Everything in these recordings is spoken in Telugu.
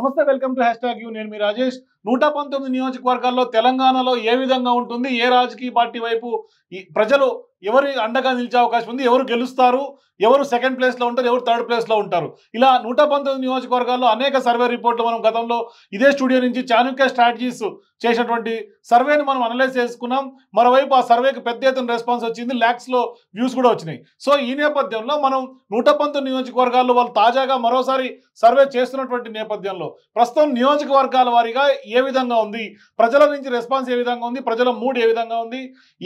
नमस्ते welcome to hashtag union me Rajesh నూట పంతొమ్మిది నియోజకవర్గాల్లో తెలంగాణలో ఏ విధంగా ఉంటుంది ఏ రాజకీయ పార్టీ వైపు ప్రజలు ఎవరి అండగా నిలిచే అవకాశం ఉంది ఎవరు గెలుస్తారు ఎవరు సెకండ్ ప్లేస్లో ఉంటారు ఎవరు థర్డ్ ప్లేస్లో ఉంటారు ఇలా నూట పంతొమ్మిది నియోజకవర్గాల్లో అనేక సర్వే రిపోర్ట్లు మనం గతంలో ఇదే స్టూడియో నుంచి చాణుక్య స్ట్రాటజీస్ చేసినటువంటి సర్వేని మనం అనలైజ్ చేసుకున్నాం మరోవైపు ఆ సర్వేకి పెద్ద ఎత్తున రెస్పాన్స్ వచ్చింది ల్యాక్స్లో వ్యూస్ కూడా వచ్చినాయి సో ఈ నేపథ్యంలో మనం నూట పంతొమ్మిది నియోజకవర్గాల్లో వాళ్ళు తాజాగా మరోసారి సర్వే చేస్తున్నటువంటి నేపథ్యంలో ప్రస్తుతం నియోజకవర్గాల వారీగా ఏ ఏ విధంగా ఉంది ప్రజల నుంచి రెస్పాన్స్ ఏ విధంగా ఉంది ప్రజల మూడ్ ఏ విధంగా ఉంది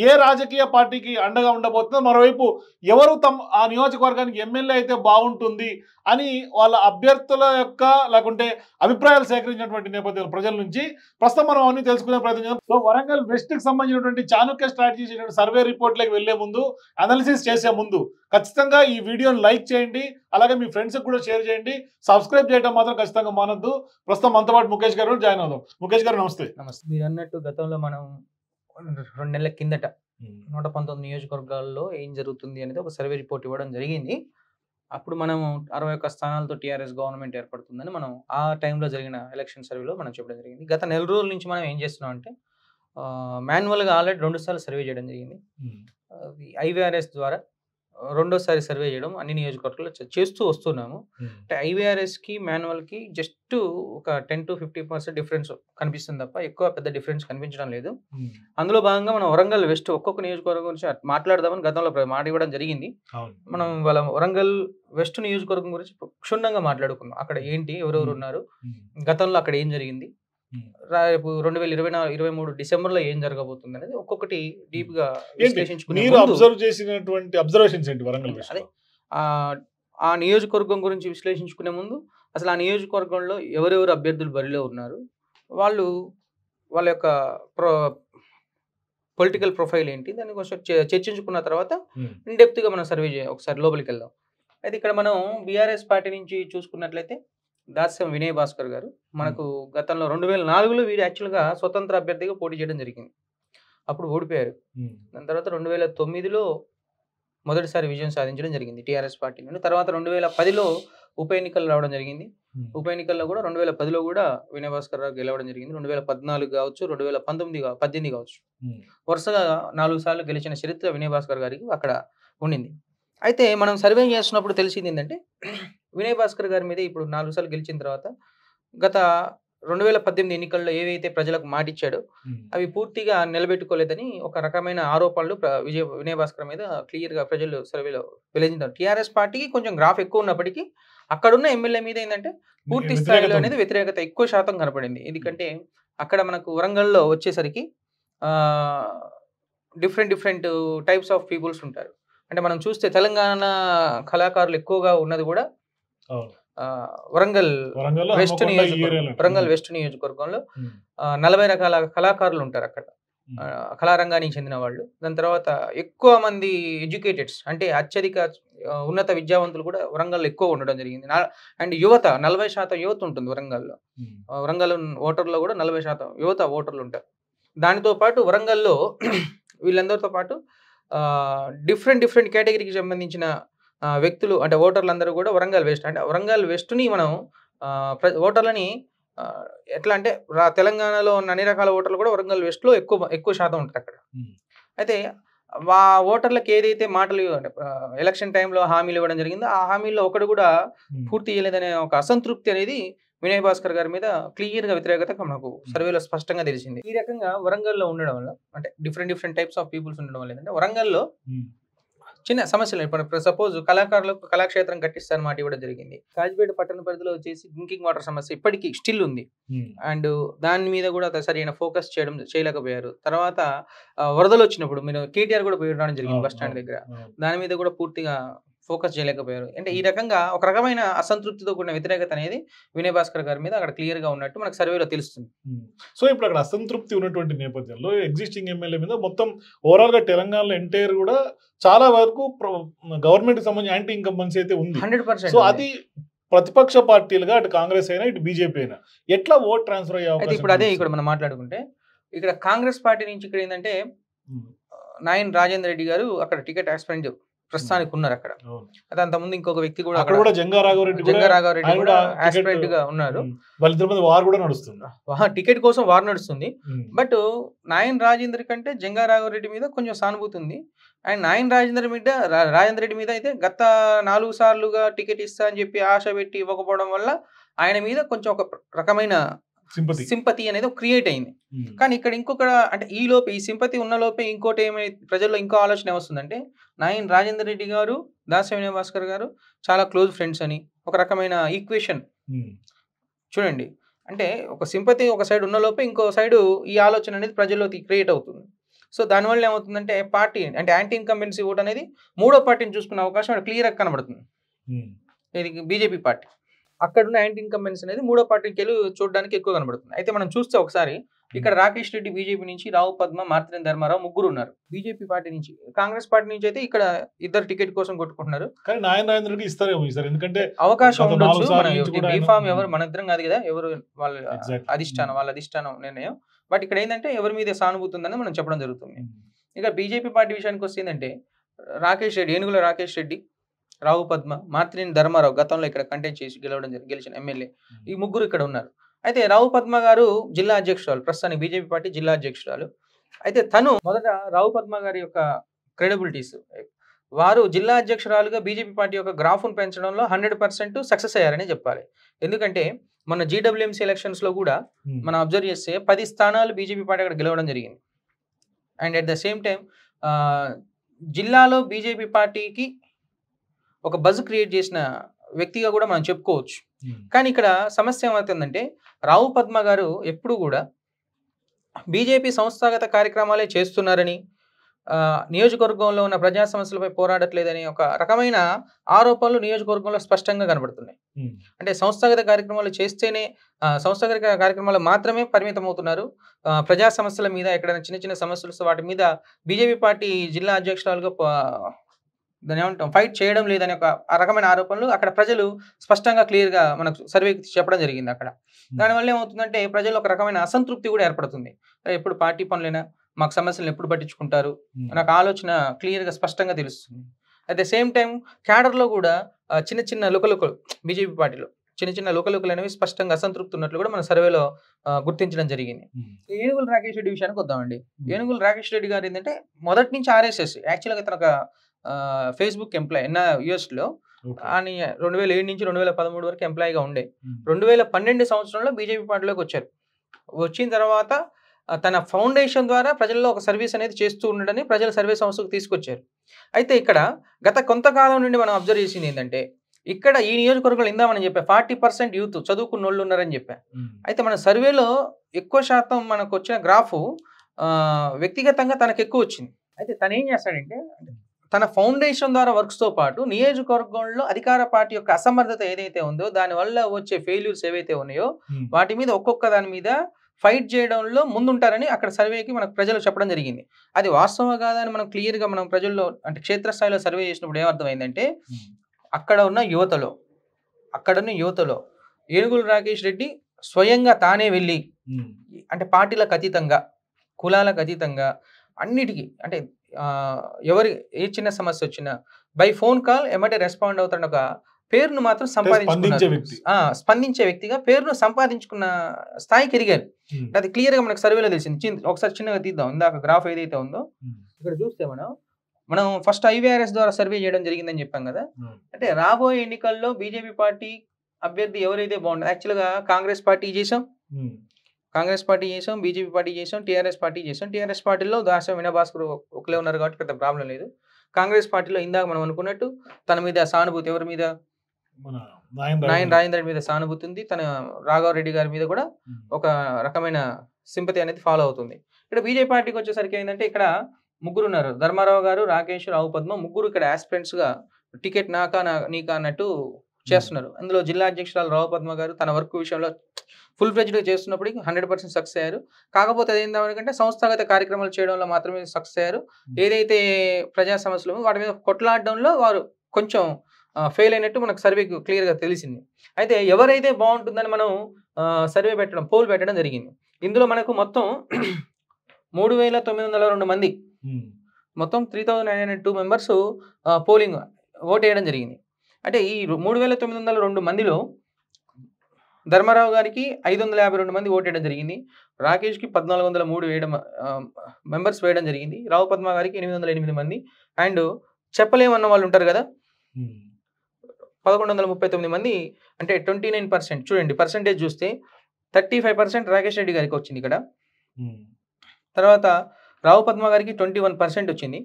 ఏ రాజకీయ పార్టీకి అండగా ఉండబోతుందో మరోవైపు ఎవరు తమ ఆ నియోజకవర్గానికి ఎమ్మెల్యే అయితే బాగుంటుంది అని వాళ్ళ అభ్యర్థుల యొక్క లేకుంటే అభిప్రాయాలు సేకరించినటువంటి నేపథ్యంలో ప్రజల నుంచి ప్రస్తుతం మనం అన్ని తెలుసుకునే ప్రయత్నం చేస్తాం సో వరంగల్ వెస్ట్కి సంబంధించినటువంటి చాణుక్య స్ట్రాటజీ సర్వే రిపోర్ట్లకు వెళ్లే ముందు అనాలిసిస్ చేసే ముందు ఖచ్చితంగా ఈ వీడియోని లైక్ చేయండి అలాగే మీ ఫ్రెండ్స్కి కూడా షేర్ చేయండి సబ్స్క్రైబ్ చేయడం మాత్రం ఖచ్చితంగా మానద్దు ప్రస్తుతం మనతో పాటు ముఖేష్ గారు జాయిన్ అవుదాం ముఖేష్ గారు నమస్తే నమస్తే మీరు అన్నట్టు గతంలో మనం రెండు నెలల కిందట నూట పంతొమ్మిది నియోజకవర్గాల్లో ఏం జరుగుతుంది అనేది ఒక సర్వే రిపోర్ట్ ఇవ్వడం జరిగింది అప్పుడు మనం అరవై ఒక్క స్థానాలతో టీఆర్ఎస్ గవర్నమెంట్ ఏర్పడుతుందని మనం ఆ టైంలో జరిగిన ఎలక్షన్ సర్వేలో మనం చెప్పడం జరిగింది గత నెల రోజుల నుంచి మనం ఏం చేస్తున్నాం అంటే మాన్యువల్గా ఆల్రెడీ రెండు సార్లు సర్వే చేయడం జరిగింది ఐవీఆర్ఎస్ ద్వారా రెండోసారి సర్వే చేయడం అన్ని నియోజకవర్గాల్లో చేస్తూ వస్తున్నాము అంటే ఐవీఆర్ఎస్కి మాన్యువల్కి జస్ట్ ఒక ten to fifty percent difference కనిపిస్తుంది తప్ప ఎక్కువ పెద్ద డిఫరెన్స్ కనిపించడం లేదు అందులో భాగంగా మనం వరంగల్ వెస్ట్ ఒక్కొక్క నియోజకవర్గం గురించి మాట్లాడదామని గతంలో మాట ఇవ్వడం జరిగింది మనం వాళ్ళ వరంగల్ వెస్ట్ నియోజకవర్గం గురించి క్షుణ్ణంగా మాట్లాడుకున్నాం అక్కడ ఏంటి ఎవరెవరు ఉన్నారు గతంలో అక్కడ ఏం జరిగింది రేపు రెండు వేల ఇరవై నాలుగు ఇరవై మూడు డిసెంబర్ లో ఏం జరగబోతుంది అనేది ఒక్కొక్కటి డీప్ గా మీరు చేసినటువంటి ఆ నియోజకవర్గం గురించి విశ్లేషించుకునే ముందు అసలు ఆ నియోజకవర్గంలో ఎవరెవరు అభ్యర్థులు బరిలో ఉన్నారు వాళ్ళు వాళ్ళ యొక్క పొలిటికల్ ప్రొఫైల్ ఏంటి దాన్ని కొంచెం చర్చించుకున్న తర్వాత ఇన్ గా మనం సర్వే చేయ ఒకసారి లోపలికి వెళ్దాం అయితే ఇక్కడ మనం బీఆర్ఎస్ పార్టీ నుంచి చూసుకున్నట్లయితే దాస్యం వినయ్ భాస్కర్ గారు మనకు గతంలో రెండు వేల నాలుగులో వీరు యాక్చువల్గా స్వతంత్ర అభ్యర్థిగా పోటీ చేయడం జరిగింది అప్పుడు ఓడిపోయారు దాని తర్వాత రెండు వేల తొమ్మిదిలో మొదటిసారి విజయం సాధించడం జరిగింది టీఆర్ఎస్ పార్టీ నుండి తర్వాత రెండు వేల పదిలో ఉప ఎన్నికలు రావడం జరిగింది ఉప ఎన్నికల్లో కూడా రెండు వేల పదిలో కూడా వినయ్ భాస్కర్ రావు గెలవడం జరిగింది రెండు వేల పద్నాలుగు కావచ్చు రెండు వేల పంతొమ్మిది పద్దెనిమిది కావచ్చు వరుసగా నాలుగు సార్లు గెలిచిన చరిత్ర వినయ్ భాస్కర్ గారికి అక్కడ ఉండింది అయితే మనం సర్వే చేస్తున్నప్పుడు తెలిసింది ఏంటంటే వినయ్ భాస్కర్ గారి మీద ఇప్పుడు నాలుగు సార్లు గెలిచిన తర్వాత గత రెండు వేల పద్దెనిమిది ఎన్నికల్లో ఏవైతే ప్రజలకు మాటిచ్చాడో అవి పూర్తిగా నిలబెట్టుకోలేదని ఒక రకమైన ఆరోపణలు విజయ వినయ్ భాస్కర్ మీద క్లియర్గా ప్రజలు సర్వేలో వెలిగించారు టీఆర్ఎస్ పార్టీకి కొంచెం గ్రాఫ్ ఎక్కువ ఉన్నప్పటికీ అక్కడున్న ఎమ్మెల్యే మీద ఏంటంటే పూర్తి స్థాయిలో అనేది వ్యతిరేకత ఎక్కువ శాతం కనపడింది ఎందుకంటే అక్కడ మనకు వరంగల్లో వచ్చేసరికి different different types of peoples ఉంటారు అంటే మనం చూస్తే తెలంగాణ కళాకారులు ఎక్కువగా ఉన్నది కూడా వరంగల్ వెస్ట్ నియోజకవర్గం వరంగల్ వెస్ట్ నియోజకవర్గంలో నలభై రకాల కళాకారులు ఉంటారు అక్కడ కళారంగానికి చెందిన వాళ్ళు దాని తర్వాత ఎక్కువ మంది ఎడ్యుకేటెడ్స్ అంటే అత్యధిక ఉన్నత విద్యావంతులు కూడా వరంగల్ ఎక్కువ ఉండడం జరిగింది అండ్ యువత నలభై శాతం యువత ఉంటుంది వరంగల్లో వరంగల్ ఓటర్లో కూడా నలభై శాతం యువత ఓటర్లు ఉంటారు దానితో పాటు వరంగల్లో వీళ్ళందరితో పాటు డిఫరెంట్ డిఫరెంట్ కేటగిరీకి సంబంధించిన వ్యక్తులు అంటే ఓటర్లు అందరూ కూడా వరంగల్ వెస్ట్ అంటే వరంగల్ వెస్ట్ని మనం ఓటర్లని ఎట్లా అంటే తెలంగాణలో ఉన్న అన్ని రకాల ఓటర్లు కూడా వరంగల్ వెస్ట్లో ఎక్కువ ఎక్కువ శాతం ఉంటుంది అక్కడ అయితే ఆ ఓటర్లకు ఏదైతే మాటలు ఎలక్షన్ టైంలో హామీలు ఇవ్వడం జరిగిందో ఆ హామీల్లో ఒకటి కూడా పూర్తి చేయలేదనే ఒక అసంతృప్తి అనేది వినయ్ భాస్కర్ గారి మీద క్లియర్ గా వ్యతిరేకత మనకు సర్వేలో స్పష్టంగా తెలిసింది ఈ రకంగా వరంగల్ లో ఉండడం వల్ల అంటే different different types of peoples ఉండడం వల్ల ఏంటంటే లో చిన్న సమస్యలు ఇప్పుడు సపోజ్ కళాకారులకు కళాక్షేత్రం కట్టిస్తాను మాట ఇవ్వడం జరిగింది కాజిపేట పట్టణ పరిధిలో వచ్చేసి డ్రింకింగ్ వాటర్ సమస్య ఇప్పటికీ స్టిల్ ఉంది అండ్ దాని మీద కూడా సరైన ఫోకస్ చేయడం చేయలేకపోయారు తర్వాత వరదలు వచ్చినప్పుడు మీరు కేటీఆర్ కూడా పోయి రావడం జరిగింది బస్ స్టాండ్ దగ్గర దాని మీద కూడా పూర్తిగా ఫోకస్ చేయలేకపోయారు అంటే ఈ రకంగా ఒక రకమైన అసంతృప్తితో కూడిన వ్యతిరేకత అనేది వినయ్ భాస్కర్ గారి మీద అక్కడ క్లియర్ గా ఉన్నట్టు మనకు సర్వేలో తెలుస్తుంది సో ఇప్పుడు అక్కడ అసంతృప్తి ఉన్నటువంటి నేపథ్యంలో ఎగ్జిస్టింగ్ ఎమ్మెల్యే మీద మొత్తం ఓవరాల్ గా తెలంగాణలో ఎంటైర్ కూడా చాలా వరకు గవర్నమెంట్ సంబంధించి యాంటీ ఇన్కంబెన్సీ అయితే ఉంది హండ్రెడ్ పర్సెంట్ సో అది ప్రతిపక్ష పార్టీలుగా అటు కాంగ్రెస్ అయినా ఇటు బీజేపీ అయినా ఎట్లా ఓట్ ట్రాన్స్ఫర్ అయ్యే ఇప్పుడు అదే ఇక్కడ మనం మాట్లాడుకుంటే ఇక్కడ కాంగ్రెస్ పార్టీ నుంచి ఇక్కడ ఏంటంటే నాయన్ రాజేంద్ర రెడ్డి గారు అక్కడ టికెట్ ఎక్స్పెండ్ ప్రస్తుతానికి ఉన్నారు అక్కడ అయితే అంతకుముందు ఇంకొక వ్యక్తి కూడా అక్కడ కూడా జంగా రాఘవరెడ్డి జంగా రాఘవరెడ్డి కూడా ఆస్పిరెంట్ గా ఉన్నారు వాళ్ళిద్దరి వార్ కూడా నడుస్తుంది టికెట్ కోసం వార్ నడుస్తుంది బట్ నాయన్ రాజేందర్ కంటే జంగా రాఘవరెడ్డి మీద కొంచెం సానుభూతి ఉంది అండ్ నాయన్ రాజేందర్ మీద రాజేంద్ర రెడ్డి మీద అయితే గత నాలుగు సార్లుగా టికెట్ ఇస్తా అని చెప్పి ఆశ పెట్టి ఇవ్వకపోవడం వల్ల ఆయన మీద కొంచెం ఒక రకమైన సింపతి సింపతి అనేది క్రియేట్ అయింది కానీ ఇక్కడ ఇంకొక అంటే ఈ లోపే ఈ సింపతి ఉన్న లోపే ఇంకోటి ఏమై ప్రజల్లో ఇంకో ఆలోచన ఏమొస్తుందంటే నాయన్ రాజేందర్ రెడ్డి గారు దాసవేణి భాస్కర్ గారు చాలా క్లోజ్ ఫ్రెండ్స్ అని ఒక రకమైన ఈక్వేషన్ చూడండి అంటే ఒక సింపతి ఒక సైడ్ ఉన్న లోపే ఇంకో సైడ్ ఈ ఆలోచన అనేది ప్రజల్లో క్రియేట్ అవుతుంది సో దానివల్ల ఏమవుతుందంటే పార్టీ అంటే యాంటీ ఇన్కంబెన్సీ ఓట్ అనేది మూడో పార్టీని చూసుకునే అవకాశం క్లియర్గా కనబడుతుంది ఇది బీజేపీ పార్టీ అక్కడ ఉన్న యాంటీ ఇన్కంబెన్స్ అనేది మూడో పార్టీకి వెళ్ళి చూడడానికి ఎక్కువ కనబడుతుంది అయితే మనం చూస్తే ఒకసారి ఇక్కడ రాకేష్ రెడ్డి బీజేపీ నుంచి రావు పద్మ మార్తిని ధర్మారావు ముగ్గురు ఉన్నారు బీజేపీ పార్టీ నుంచి కాంగ్రెస్ పార్టీ నుంచి అయితే ఇక్కడ ఇద్దరు టికెట్ కోసం కొట్టుకుంటున్నారు కానీ నాయన రెడ్డి ఇస్తారేమో సార్ ఎందుకంటే అవకాశం ఉండొచ్చు మనం బీఫామ్ ఎవరు మన ఇద్దరం కాదు కదా ఎవరు వాళ్ళ అధిష్టానం వాళ్ళ అధిష్టానం నిర్ణయం బట్ ఇక్కడ ఏంటంటే ఎవరి మీద సానుభూతి ఉందని మనం చెప్పడం జరుగుతుంది ఇక బీజేపీ పార్టీ విషయానికి వస్తే ఏంటంటే రాకేష్ రెడ్డి ఏనుగుల రాకేష్ రెడ్డి రావు పద్మ మాత్రిని ధర్మారావు గతంలో ఇక్కడ కంటెంట్ చేసి గెలవడం గెలిచిన ఎమ్మెల్యే ఈ ముగ్గురు ఇక్కడ ఉన్నారు అయితే రావు పద్మ గారు జిల్లా అధ్యక్షురాలు ప్రస్తుతానికి బీజేపీ పార్టీ జిల్లా అధ్యక్షురాలు అయితే తను మొదట రావు పద్మ గారి యొక్క క్రెడిబిలిటీస్ వారు జిల్లా అధ్యక్షురాలుగా బీజేపీ పార్టీ యొక్క గ్రాఫ్ను పెంచడంలో హండ్రెడ్ పర్సెంట్ సక్సెస్ అయ్యారని చెప్పాలి ఎందుకంటే మన జీడబ్ల్యూఎంసీ లో కూడా మనం అబ్జర్వ్ చేస్తే పది స్థానాలు బీజేపీ పార్టీ అక్కడ గెలవడం జరిగింది and at the same time జిల్లాలో బీజేపీ పార్టీకి ఒక బజ్ క్రియేట్ చేసిన వ్యక్తిగా కూడా మనం చెప్పుకోవచ్చు hmm. కానీ ఇక్కడ సమస్య ఏమవుతుందంటే రావు పద్మ గారు ఎప్పుడు కూడా బీజేపీ సంస్థాగత కార్యక్రమాలే చేస్తున్నారని నియోజకవర్గంలో ఉన్న ప్రజా సమస్యలపై పోరాడట్లేదని ఒక రకమైన ఆరోపణలు నియోజకవర్గంలో స్పష్టంగా కనబడుతున్నాయి hmm. అంటే సంస్థాగత కార్యక్రమాలు చేస్తేనే సంస్థాగత కార్యక్రమాలు మాత్రమే పరిమితం అవుతున్నారు ప్రజా సమస్యల మీద ఎక్కడైనా చిన్న చిన్న సమస్యలు వాటి మీద బీజేపీ పార్టీ జిల్లా అధ్యక్షురాలుగా దాన్ని ఏమంటాం ఫైట్ చేయడం లేదనే ఒక రకమైన ఆరోపణలు అక్కడ ప్రజలు స్పష్టంగా క్లియర్గా మనకు సర్వే చెప్పడం జరిగింది అక్కడ దానివల్ల ఏమవుతుందంటే ప్రజలు ఒక రకమైన అసంతృప్తి కూడా ఏర్పడుతుంది ఎప్పుడు పార్టీ పనులైనా మాకు సమస్యలు ఎప్పుడు పట్టించుకుంటారు నాకు ఆలోచన క్లియర్గా స్పష్టంగా తెలుస్తుంది అట్ ద సేమ్ టైం క్యాడర్లో కూడా చిన్న చిన్న లుకలుకలు బీజేపీ పార్టీలో చిన్న చిన్న లుకలుకలు అనేవి స్పష్టంగా అసంతృప్తి ఉన్నట్లు కూడా మన సర్వేలో గుర్తించడం జరిగింది ఏనుగుల రాకేష్ రెడ్డి విషయానికి వద్దామండి ఏనుగుల రాకేష్ రెడ్డి గారు ఏంటంటే మొదటి నుంచి ఆర్ఎస్ఎస్ యాక్చువల్గా తన ఫేస్బుక్ ఎంప్లాయ్ నా యుఎస్లో అని రెండు వేల ఏడు నుంచి రెండు వేల పదమూడు వరకు గా ఉండే రెండు వేల పన్నెండు సంవత్సరంలో బీజేపీ పార్టీలోకి వచ్చారు వచ్చిన తర్వాత తన ఫౌండేషన్ ద్వారా ప్రజల్లో ఒక సర్వీస్ అనేది చేస్తూ ఉండడని ప్రజల సర్వే సంస్థకు తీసుకొచ్చారు అయితే ఇక్కడ గత కొంతకాలం నుండి మనం అబ్జర్వ్ చేసింది ఏంటంటే ఇక్కడ ఈ నియోజకవర్గంలో ఇందామని చెప్పా ఫార్టీ పర్సెంట్ యూత్ చదువుకున్న వాళ్ళు ఉన్నారని చెప్పా అయితే మన సర్వేలో ఎక్కువ శాతం మనకు వచ్చిన గ్రాఫ్ వ్యక్తిగతంగా తనకు ఎక్కువ వచ్చింది అయితే తను ఏం చేస్తాడంటే తన ఫౌండేషన్ ద్వారా వర్క్స్తో పాటు నియోజకవర్గంలో అధికార పార్టీ యొక్క అసమర్థత ఏదైతే ఉందో దానివల్ల వచ్చే ఫెయిల్యూర్స్ ఏవైతే ఉన్నాయో వాటి మీద ఒక్కొక్క దాని మీద ఫైట్ చేయడంలో ముందుంటారని అక్కడ సర్వేకి మనకు ప్రజలు చెప్పడం జరిగింది అది వాస్తవం కాదని మనం క్లియర్గా మనం ప్రజల్లో అంటే క్షేత్రస్థాయిలో సర్వే చేసినప్పుడు ఏమర్థమైందంటే అక్కడ ఉన్న యువతలో అక్కడున్న యువతలో ఏనుగులు రాకేష్ రెడ్డి స్వయంగా తానే వెళ్ళి అంటే పార్టీలకు అతీతంగా కులాలకు అతీతంగా అన్నిటికీ అంటే ఎవరి ఏ చిన్న సమస్య వచ్చినా బై ఫోన్ కాల్ ఏమంటే రెస్పాండ్ అవుతున్న ఒక పేరును మాత్రం సంపాదించుకున్నారు స్పందించే వ్యక్తిగా పేరును సంపాదించుకున్న స్థాయికి ఎదిగారు అది క్లియర్ గా మనకు సర్వేలో తెలిసింది ఒకసారి చిన్నగా తీద్దాం ఇందాక గ్రాఫ్ ఏదైతే ఉందో ఇక్కడ చూస్తే మనం మనం ఫస్ట్ ఐవీఆర్ఎస్ ద్వారా సర్వే చేయడం జరిగిందని చెప్పాం కదా అంటే రాబోయే ఎన్నికల్లో బీజేపీ పార్టీ అభ్యర్థి ఎవరైతే బాగుంటుంది యాక్చువల్గా కాంగ్రెస్ పార్టీ చేసాం కాంగ్రెస్ పార్టీ చేసాం బీజేపీ పార్టీ చేసాం టీఆర్ఎస్ పార్టీ చేసాం టీఆర్ఎస్ పార్టీలో దాసం వినభాస్కర్ ఒకలే ఉన్నారు కాబట్టి పెద్ద ప్రాబ్లం లేదు కాంగ్రెస్ పార్టీలో ఇందాక మనం అనుకున్నట్టు తన మీద సానుభూతి ఎవరి మీద నాయన్ రాజేంద్ర మీద సానుభూతి ఉంది తన రాఘవరెడ్డి గారి మీద కూడా ఒక రకమైన సింపతి అనేది ఫాలో అవుతుంది ఇక్కడ బీజేపీ పార్టీకి వచ్చేసరికి ఏంటంటే ఇక్కడ ముగ్గురు ఉన్నారు ధర్మారావు గారు రాకేష్ రావు పద్మ ముగ్గురు ఇక్కడ యాస్పిరెంట్స్గా టికెట్ నాకా నీకా అన్నట్టు చేస్తున్నారు అందులో జిల్లా అధ్యక్షురాలు రావు పద్మ గారు తన వర్క్ విషయంలో ఫుల్ ఫ్లెజ్డ్ చేస్తున్నప్పుడు హండ్రెడ్ పర్సెంట్ సక్సెస్ అయ్యారు కాకపోతే అదేంటంటే సంస్థాగత కార్యక్రమాలు చేయడంలో మాత్రమే సక్సెస్ అయ్యారు ఏదైతే ప్రజా సమస్యలు వాటి మీద కొట్లాడడంలో వారు కొంచెం ఫెయిల్ అయినట్టు మనకు సర్వే క్లియర్గా తెలిసింది అయితే ఎవరైతే బాగుంటుందని మనం సర్వే పెట్టడం పోల్ పెట్టడం జరిగింది ఇందులో మనకు మొత్తం మూడు వేల తొమ్మిది వందల రెండు మంది మొత్తం three thousand nine hundred two members polling vote వేయడం జరిగింది అంటే ఈ మూడు వేల తొమ్మిది వందల రెండు మందిలో ధర్మారావు గారికి ఐదు వందల యాభై రెండు మంది ఓటేయడం జరిగింది రాకేష్కి పద్నాలుగు వందల మూడు వేయడం మెంబర్స్ వేయడం జరిగింది రావు పద్మ గారికి ఎనిమిది వందల ఎనిమిది మంది అండ్ చెప్పలేమన్న వాళ్ళు ఉంటారు కదా పదకొండు వందల ముప్పై తొమ్మిది మంది అంటే ట్వంటీ నైన్ పర్సెంట్ చూడండి పర్సెంటేజ్ చూస్తే thirty five percent Rakesh Reddy గారికి వచ్చింది ఇక్కడ తర్వాత రావు పద్మ గారికి ట్వంటీ వన్ పర్సెంట్ వచ్చింది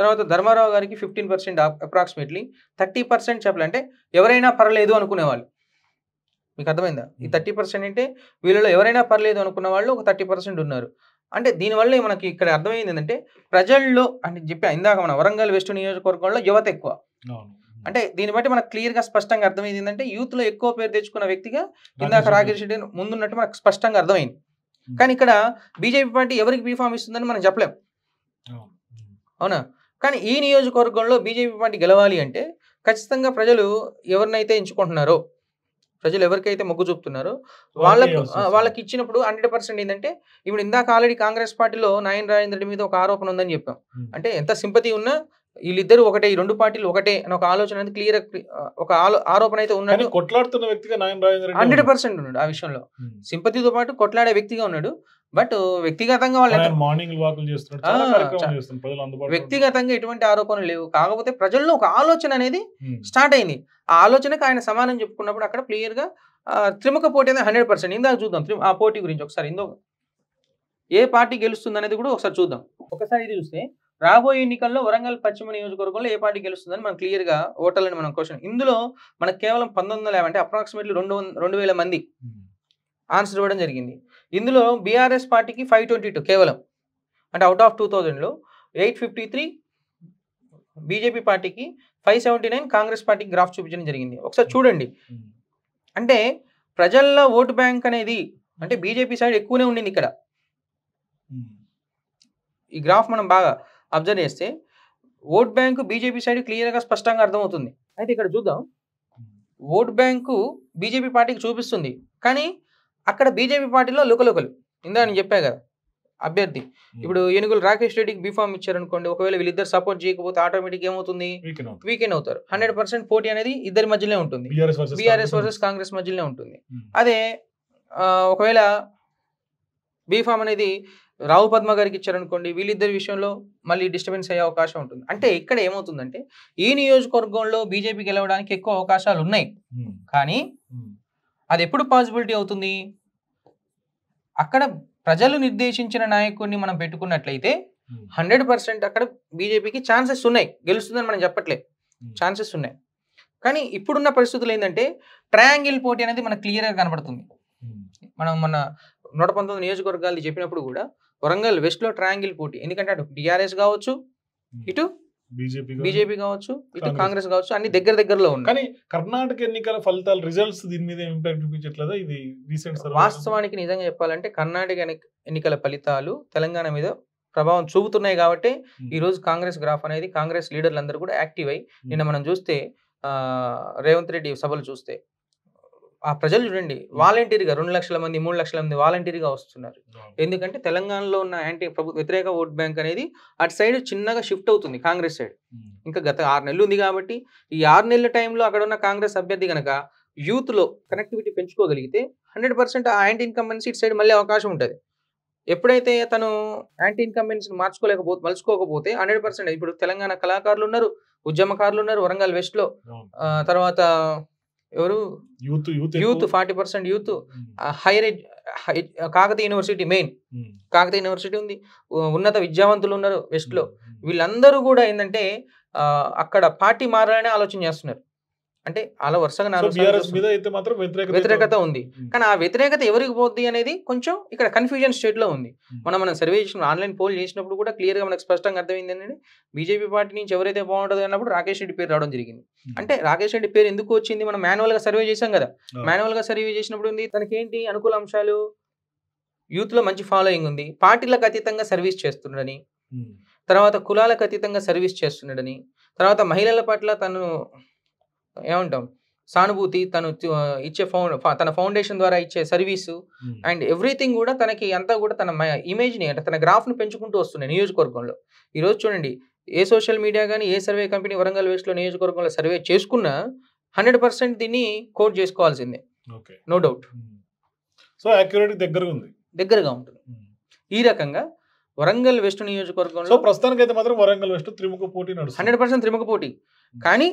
తర్వాత ధర్మారావు గారికి fifteen percent approximately thirty percent చెప్పాలంటే ఎవరైనా పర్లేదు అనుకునేవాళ్ళు మీకు అర్థమైందా ఈ థర్టీ పర్సెంట్ అంటే వీళ్ళలో ఎవరైనా పర్లేదు అనుకున్న వాళ్ళు ఒక థర్టీ పర్సెంట్ ఉన్నారు అంటే దీనివల్ల మనకి ఇక్కడ అర్థమైంది ఏంటంటే ప్రజల్లో అంటే చెప్పి ఇందాక మన వరంగల్ వెస్ట్ నియోజకవర్గంలో యువత ఎక్కువ అంటే దీన్ని బట్టి మనకు క్లియర్గా స్పష్టంగా అర్థమైంది ఏంటంటే యూత్లో ఎక్కువ పేరు తెచ్చుకున్న వ్యక్తిగా ఇందాక రాకేష్ రెడ్డి ముందున్నట్టు మనకు స్పష్టంగా అర్థమైంది కానీ ఇక్కడ బీజేపీ పార్టీ ఎవరికి బీఫామ్ ఇస్తుందని మనం చెప్పలేం అవునా కానీ ఈ నియోజకవర్గంలో బీజేపీ పార్టీ గెలవాలి అంటే ఖచ్చితంగా ప్రజలు ఎవరినైతే ఎంచుకుంటున్నారో ప్రజలు ఎవరికైతే మొగ్గు చూపుతున్నారో వాళ్ళకు వాళ్ళకి ఇచ్చినప్పుడు హండ్రెడ్ పర్సెంట్ ఏంటంటే ఇప్పుడు ఇందాక ఆల్రెడీ కాంగ్రెస్ పార్టీలో నాయన రాజేంద్ర రెడ్డి మీద ఒక ఆరోపణ ఉందని చెప్పాం అంటే ఎంత సింపతి ఉన్నా వీళ్ళిద్దరు ఒకటే ఈ రెండు పార్టీలు ఒకటే అని ఒక ఆలోచన అనేది క్లియర్ ఒక ఆరోపణ అయితే ఉన్నాడు కొట్లాడుతున్న వ్యక్తిగా హండ్రెడ్ పర్సెంట్ ఉన్నాడు ఆ విషయంలో hmm. సింపతితో పాటు కొట్లాడే వ్యక్తిగా ఉన్నాడు బట్ వ్యక్తిగతంగా వాళ్ళు మార్నింగ్ చేస్తున్నారు వ్యక్తిగతంగా ఎటువంటి ఆరోపణలు లేవు కాకపోతే ప్రజల్లో ఒక ఆలోచన అనేది స్టార్ట్ hmm. అయింది ఆ ఆలోచనకు ఆయన సమానం చెప్పుకున్నప్పుడు అక్కడ క్లియర్ గా త్రిముఖ పోటీ అనేది హండ్రెడ్ పర్సెంట్ ఇందాక చూద్దాం ఆ పోటీ గురించి ఒకసారి ఇందో ఏ పార్టీ గెలుస్తుంది అనేది కూడా ఒకసారి చూద్దాం ఒకసారి ఇది చూస్తే రాబోయే ఎన్నికల్లో వరంగల్ పశ్చిమ నియోజకవర్గంలో ఏ పార్టీ గెలుస్తుందని మనం క్లియర్గా ఓటర్లని మనం క్వశ్చన్ ఇందులో మనకు కేవలం పంతొమ్మిది వందల అంటే అప్రాక్సిమేట్లీ రెండు రెండు వేల మంది ఆన్సర్ hmm. ఇవ్వడం జరిగింది ఇందులో బీఆర్ఎస్ పార్టీకి ఫైవ్ ట్వంటీ టూ కేవలం అంటే అవుట్ ఆఫ్ టూ థౌజండ్లో ఎయిట్ ఫిఫ్టీ త్రీ బీజేపీ పార్టీకి ఫైవ్ సెవెంటీ నైన్ కాంగ్రెస్ పార్టీకి గ్రాఫ్ చూపించడం జరిగింది ఒకసారి చూడండి hmm. అంటే ప్రజల్లో ఓటు బ్యాంక్ అనేది అంటే బీజేపీ సైడ్ ఎక్కువనే ఉండింది ఇక్కడ hmm. ఈ గ్రాఫ్ మనం బాగా అబ్జర్వ్ చేస్తే ఓట్ బ్యాంకు బీజేపీ సైడ్ క్లియర్గా స్పష్టంగా అర్థమవుతుంది అయితే ఇక్కడ చూద్దాం ఓట్ బ్యాంకు బీజేపీ పార్టీకి చూపిస్తుంది కానీ అక్కడ బీజేపీ పార్టీలో లుకలుకలు ఇందా నేను చెప్పా కదా అభ్యర్థి hmm. ఇప్పుడు ఏనుగులు రాకేష్ రెడ్డికి బీఫామ్ ఇచ్చారనుకోండి ఒకవేళ వీళ్ళిద్దరు సపోర్ట్ చేయకపోతే ఆటోమేటిక్ ఏమవుతుంది వీకెండ్ అవుతారు హండ్రెడ్ పర్సెంట్ పోటీ అనేది ఇద్దరి మధ్యలోనే ఉంటుంది బీఆర్ఎస్ వర్సెస్ కాంగ్రెస్ మధ్యలోనే ఉంటుంది hmm. అదే ఒకవేళ బీఫామ్ అనేది రావు పద్మ గారికి ఇచ్చారనుకోండి వీళ్ళిద్దరి విషయంలో మళ్ళీ డిస్టర్బెన్స్ అయ్యే అవకాశం ఉంటుంది అంటే ఇక్కడ ఏమవుతుందంటే ఈ నియోజకవర్గంలో బీజేపీ గెలవడానికి ఎక్కువ అవకాశాలు ఉన్నాయి కానీ అది ఎప్పుడు పాసిబిలిటీ అవుతుంది అక్కడ ప్రజలు నిర్దేశించిన నాయకుడిని మనం పెట్టుకున్నట్లయితే హండ్రెడ్ పర్సెంట్ అక్కడ బీజేపీకి ఛాన్సెస్ ఉన్నాయి గెలుస్తుందని మనం చెప్పట్లే ఛాన్సెస్ ఉన్నాయి కానీ ఇప్పుడున్న పరిస్థితులు ఏంటంటే ట్రయాంగిల్ పోటీ అనేది మనకు క్లియర్గా కనబడుతుంది మనం మన నూట పంతొమ్మిది నియోజకవర్గాలు చెప్పినప్పుడు కూడా వరంగల్ వెస్ట్ లో ట్రయాంగిల్ పోటీ ఎందుకంటే అటు టీఆర్ఎస్ కావచ్చు ఇటు బీజేపీ కావచ్చు ఇటు కాంగ్రెస్ కావచ్చు అన్ని దగ్గర దగ్గరలో ఉన్నాయి కానీ కర్ణాటక ఎన్నికల ఫలితాల రిజల్ట్స్ దీని మీద ఇంపాక్ట్ చూపించట్లేదా ఇది రీసెంట్ వాస్తవానికి నిజంగా చెప్పాలంటే కర్ణాటక ఎన్నికల ఫలితాలు తెలంగాణ మీద ప్రభావం చూపుతున్నాయి కాబట్టి ఈ రోజు కాంగ్రెస్ గ్రాఫ్ అనేది కాంగ్రెస్ లీడర్లందరూ కూడా యాక్టివ్ అయి నిన్న మనం చూస్తే రేవంత్ రెడ్డి సభలు చూస్తే ఆ ప్రజలు చూడండి వాలంటీర్గా రెండు లక్షల మంది మూడు లక్షల మంది వాలంటీర్గా వస్తున్నారు ఎందుకంటే తెలంగాణలో ఉన్న యాంటీ ప్రభుత్వ వ్యతిరేక ఓట్ బ్యాంక్ అనేది అటు సైడ్ చిన్నగా షిఫ్ట్ అవుతుంది కాంగ్రెస్ సైడ్ ఇంకా గత ఆరు నెలలు ఉంది కాబట్టి ఈ ఆరు నెలల టైంలో అక్కడ ఉన్న కాంగ్రెస్ అభ్యర్థి కనుక యూత్లో కనెక్టివిటీ పెంచుకోగలిగితే హండ్రెడ్ పర్సెంట్ ఆ యాంటీ ఇన్కంబెన్సీ ఇటు సైడ్ మళ్ళీ అవకాశం ఉంటుంది ఎప్పుడైతే తను యాంటీ ఇన్కంబెన్సీని మార్చుకోలేకపోతే మలుచుకోకపోతే హండ్రెడ్ పర్సెంట్ ఇప్పుడు తెలంగాణ కళాకారులు ఉన్నారు ఉద్యమకారులు ఉన్నారు వరంగల్ వెస్ట్లో తర్వాత ఎవరు youth youth youth forty percent youth higher Kakatiya university main Kakatiya university ఉంది ఉన్నత విద్యావంతులు ఉన్నారు వెస్ట్లో వీళ్ళందరూ కూడా ఏంటంటే అక్కడ పార్టీ మారాలనే ఆలోచన చేస్తున్నారు అంటే అలా వరుసగా నాలుగు వ్యతిరేకత ఉంది కానీ ఆ వ్యతిరేకత ఎవరికి పోద్ది అనేది కొంచెం ఇక్కడ కన్ఫ్యూజన్ స్టేట్ లో ఉంది మనం మనం సర్వే చేసిన ఆన్లైన్ పోల్ చేసినప్పుడు కూడా క్లియర్ గా మనకు స్పష్టంగా అర్థమైంది ఏంటంటే బీజేపీ పార్టీ నుంచి ఎవరైతే బాగుంటుంది అన్నప్పుడు రాకేష్ రెడ్డి పేరు రావడం జరిగింది అంటే రాకేష్ రెడ్డి పేరు ఎందుకు వచ్చింది మనం మాన్యువల్ గా సర్వే చేసాం కదా మాన్యువల్ గా సర్వే చేసినప్పుడు ఉంది తనకి ఏంటి అనుకూల అంశాలు యూత్ లో మంచి ఫాలోయింగ్ ఉంది పార్టీలకు అతీతంగా సర్వీస్ చేస్తుండని తర్వాత కులాలకు అతీతంగా సర్వీస్ చేస్తుండని తర్వాత మహిళల పట్ల తను ఏమంటాం సానుభూతి తను ఇచ్చే ఫౌ తన ఫౌండేషన్ ద్వారా ఇచ్చే సర్వీసు అండ్ ఎవ్రీథింగ్ కూడా తనకి అంతా కూడా తన ఇమేజ్ని అంటే తన గ్రాఫ్ను పెంచుకుంటూ వస్తున్నాయి నియోజకవర్గంలో ఈరోజు చూడండి ఏ సోషల్ మీడియా కానీ ఏ సర్వే కంపెనీ వరంగల్ వేస్ట్లో నియోజకవర్గంలో సర్వే చేసుకున్నా హండ్రెడ్ పర్సెంట్ దీన్ని కోట్ చేసుకోవాల్సిందే నో డౌట్ సో యాక్యురేట్ దగ్గరగా ఉంది దగ్గరగా ఉంటుంది ఈ రకంగా వరంగల్ వెస్ట్ నియోజకవర్గంలో ప్రస్తుతానికి అయితే మాత్రం వరంగల్ వెస్ట్ త్రిముఖ పోటీ హండ్రెడ్ పర్సెంట్ త్రిముఖ పోటీ కానీ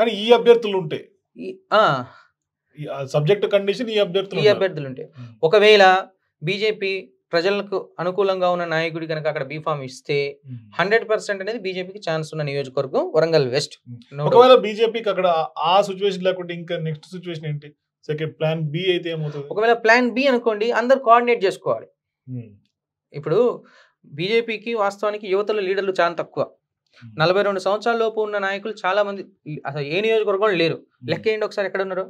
కానీ ఈ అభ్యర్థులు ఉంటాయి సబ్జెక్ట్ కండిషన్ ఈ అభ్యర్థులు ఈ అభ్యర్థులు ఉంటాయి ఒకవేళ బీజేపీ ప్రజలకు అనుకూలంగా ఉన్న నాయకుడి కనుక అక్కడ బీఫామ్ ఇస్తే హండ్రెడ్ పర్సెంట్ అనేది బీజేపీకి ఛాన్స్ ఉన్న నియోజకవర్గం వరంగల్ వెస్ట్ ఒకవేళ బీజేపీకి అక్కడ ఆ సిచ్యువేషన్ లేకుండా ఇంకా నెక్స్ట్ సిచ్యువేషన్ ఏంటి సెకండ్ ప్లాన్ బి అయితే ఏమవుతుంది ఒకవేళ ప్లాన్ బి అనుకోండి అందరు కోఆర్డినేట్ చేసుకోవాలి ఇప్పుడు బీజేపీకి వాస్తవానికి యువతల లీడర్లు చాలా తక్కువ నలభై రెండు సంవత్సరాల లోపు ఉన్న నాయకులు చాలా మంది అసలు ఏ నియోజకవర్గం లేరు లెక్క ఏంటి ఒకసారి ఎక్కడ ఉన్నారు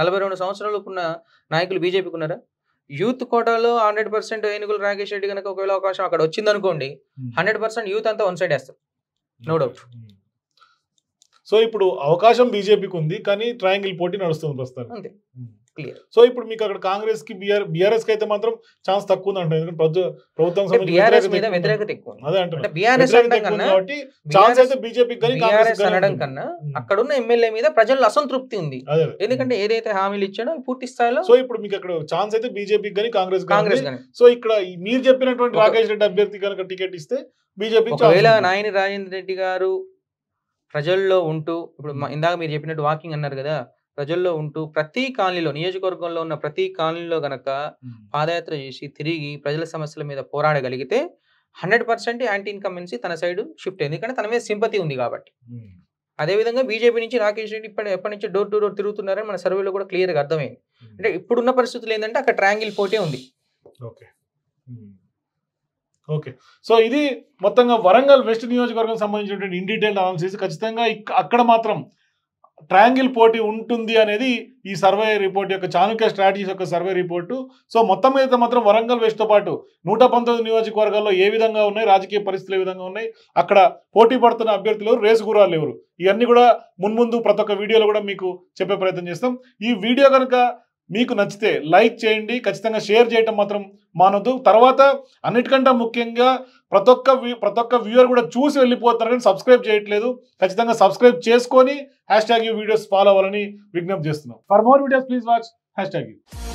నలభై రెండు సంవత్సరాల లోపు ఉన్న నాయకులు బీజేపీకి ఉన్నారా యూత్ కోటాలో హండ్రెడ్ పర్సెంట్ ఏనుగులు రాకేష్ రెడ్డి కనుక ఒకవేళ అవకాశం అక్కడ వచ్చింది అనుకోండి హండ్రెడ్ పర్సెంట్ యూత్ అంతా వన్ సైడ్ వేస్తారు నో డౌట్ సో ఇప్పుడు అవకాశం బీజేపీకి ఉంది కానీ ట్రయాంగిల్ పోటీ నడుస్తుంది ప్రస్తుతం సో ఇప్పుడు మీకు అక్కడ కాంగ్రెస్ కి బిఆర్ బిఆర్ఎస్ కి అయితే మాత్రం ఛాన్స్ తక్కువ ఉంది అంటే ప్రభుత్వం కన్నా అక్కడ ఉన్న ఎమ్మెల్యే మీద ప్రజల్లో అసంతృప్తి ఉంది ఎందుకంటే ఏదైతే హామీలు ఇచ్చాడో పూర్తి స్థాయిలో సో ఇప్పుడు మీకు అక్కడ ఛాన్స్ అయితే బీజేపీకి కానీ కాంగ్రెస్ కాంగ్రెస్ సో ఇక్కడ మీరు చెప్పినటువంటి రాకేష్ రెడ్డి అభ్యర్థి కనుక టికెట్ ఇస్తే బీజేపీ నాయని రాజేంద్ర రెడ్డి గారు ప్రజల్లో ఉంటూ ఇప్పుడు ఇందాక మీరు చెప్పినట్టు వాకింగ్ అన్నారు కదా ప్రజల్లో ఉంటూ ప్రతి కాలనీలో నియోజకవర్గంలో ఉన్న ప్రతి కాలనీలో గనక పాదయాత్ర చేసి తిరిగి ప్రజల సమస్యల మీద పోరాడగలిగితే హండ్రెడ్ పర్సెంట్ యాంటీ ఇన్కమ్మెన్సీ తన సైడ్ షిఫ్ట్ అయింది ఎందుకంటే తన మీద సింపతి ఉంది కాబట్టి అదేవిధంగా బీజేపీ నుంచి రాకేష్ రెడ్డి ఇప్పటి ఎప్పటి నుంచి డోర్ టు డోర్ తిరుగుతున్నారని మన సర్వేలో కూడా క్లియర్గా అర్థమైంది అంటే ఇప్పుడున్న పరిస్థితులు ఏంటంటే అక్కడ ట్రాంగిల్ పోటే ఉంది ఓకే ఓకే సో ఇది మొత్తంగా వరంగల్ వెస్ట్ నియోజకవర్గం సంబంధించినటువంటి ఇన్ డీటెయిల్ అనాలిసిస్ ఖచ్చితంగా అక్కడ మాత్రం ట్రయాంగిల్ పోటీ ఉంటుంది అనేది ఈ సర్వే రిపోర్ట్ యొక్క చాణుక్య స్ట్రాటజీస్ యొక్క సర్వే రిపోర్టు సో మొత్తం మీద మాత్రం వరంగల్ వెస్ట్తో పాటు నూట పంతొమ్మిది నియోజకవర్గాల్లో ఏ విధంగా ఉన్నాయి రాజకీయ పరిస్థితులు ఏ విధంగా ఉన్నాయి అక్కడ పోటీ పడుతున్న అభ్యర్థులు రేసు గురాలు ఎవరు ఇవన్నీ కూడా మున్ముందు ప్రతి ఒక్క వీడియోలో కూడా మీకు చెప్పే ప్రయత్నం చేస్తాం ఈ వీడియో కనుక మీకు నచ్చితే లైక్ చేయండి ఖచ్చితంగా షేర్ చేయటం మాత్రం మానొద్దు తర్వాత అన్నిటికంటే ముఖ్యంగా ప్రతి ఒక్క ప్రతి ఒక్క వ్యూవర్ కూడా చూసి వెళ్ళిపోతున్నారు కానీ సబ్స్క్రైబ్ చేయట్లేదు ఖచ్చితంగా సబ్స్క్రైబ్ చేసుకొని hashtag U videos follow అవ్వాలని విజ్ఞప్తి చేస్తున్నాం for more videos please watch hashtag you